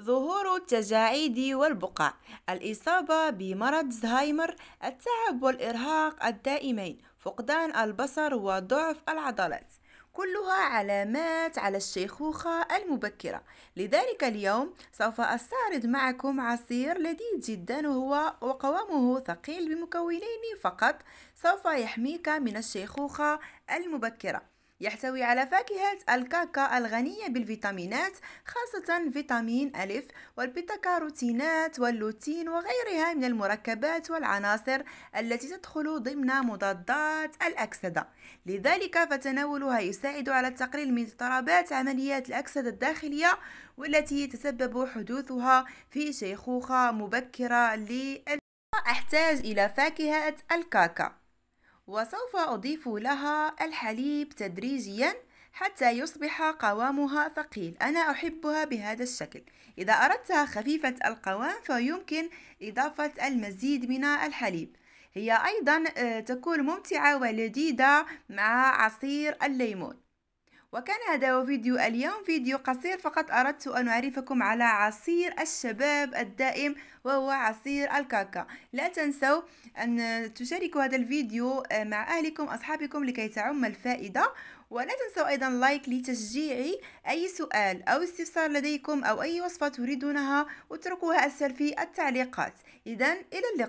ظهور التجاعيد والبقع الإصابة بمرض زهايمر التعب والإرهاق الدائمين فقدان البصر وضعف العضلات كلها علامات على الشيخوخة المبكرة لذلك اليوم سوف أستعرض معكم عصير لذيذ جدا وهو وقوامه ثقيل بمكونين فقط سوف يحميك من الشيخوخة المبكرة يحتوي على فاكهة الكاكا الغنية بالفيتامينات خاصة فيتامين ألف والبيتاكاروتينات واللوتين وغيرها من المركبات والعناصر التي تدخل ضمن مضادات الأكسدة لذلك فتناولها يساعد على التقليل من اضطرابات عمليات الأكسدة الداخلية والتي يتسبب حدوثها في شيخوخة مبكرة لل... أحتاج إلى فاكهة الكاكا وسوف أضيف لها الحليب تدريجياً حتى يصبح قوامها ثقيل أنا أحبها بهذا الشكل إذا أردتها خفيفة القوام فيمكن إضافة المزيد من الحليب هي أيضا آه، تكون ممتعة ولذيذة مع عصير الليمون وكان هذا هو فيديو اليوم فيديو قصير فقط أردت أن أعرفكم على عصير الشباب الدائم وهو عصير الكاكا لا تنسوا أن تشاركوا هذا الفيديو آه، مع أهلكم أصحابكم لكي تعم الفائدة ولا تنسوا أيضا لايك لتشجيعي أي سؤال أو استفسار لديكم أو أي وصفة تريدونها اتركوها أسفل في التعليقات إذا إلى اللقاء